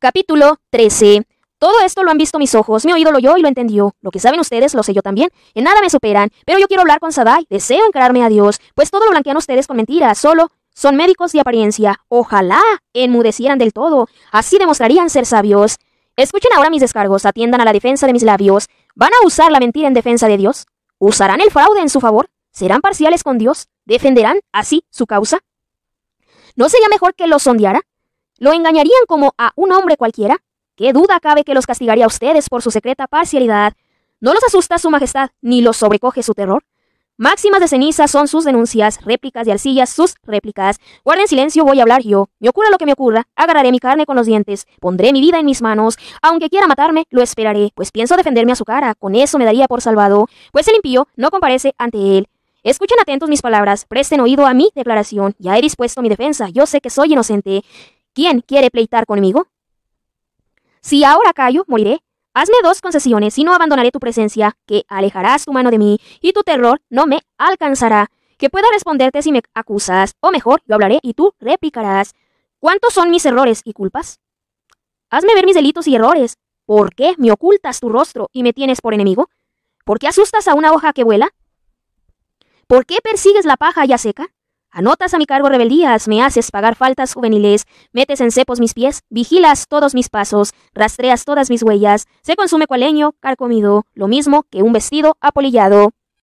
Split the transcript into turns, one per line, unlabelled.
Capítulo 13. Todo esto lo han visto mis ojos, mi oído lo oyó y lo entendió. Lo que saben ustedes lo sé yo también. En nada me superan, pero yo quiero hablar con Sadai, deseo encararme a Dios, pues todo lo blanquean ustedes con mentiras, solo son médicos de apariencia. Ojalá enmudecieran del todo, así demostrarían ser sabios. Escuchen ahora mis descargos, atiendan a la defensa de mis labios. ¿Van a usar la mentira en defensa de Dios? ¿Usarán el fraude en su favor? ¿Serán parciales con Dios? ¿Defenderán así su causa? ¿No sería mejor que los sondeara? ¿Lo engañarían como a un hombre cualquiera? ¿Qué duda cabe que los castigaría a ustedes por su secreta parcialidad? ¿No los asusta su majestad ni los sobrecoge su terror? Máximas de ceniza son sus denuncias, réplicas de arcillas sus réplicas. Guarden silencio, voy a hablar yo. Me ocurra lo que me ocurra, agarraré mi carne con los dientes, pondré mi vida en mis manos. Aunque quiera matarme, lo esperaré, pues pienso defenderme a su cara. Con eso me daría por salvado, pues el impío no comparece ante él. Escuchen atentos mis palabras, presten oído a mi declaración. Ya he dispuesto mi defensa, yo sé que soy inocente. ¿Quién quiere pleitar conmigo? Si ahora callo, moriré. Hazme dos concesiones y no abandonaré tu presencia, que alejarás tu mano de mí, y tu terror no me alcanzará, que pueda responderte si me acusas, o mejor, lo hablaré y tú replicarás. ¿Cuántos son mis errores y culpas? Hazme ver mis delitos y errores. ¿Por qué me ocultas tu rostro y me tienes por enemigo? ¿Por qué asustas a una hoja que vuela? ¿Por qué persigues la paja ya seca? Anotas a mi cargo rebeldías, me haces pagar faltas juveniles, metes en cepos mis pies, vigilas todos mis pasos, rastreas todas mis huellas, se consume cualeño carcomido, lo mismo que un vestido apolillado.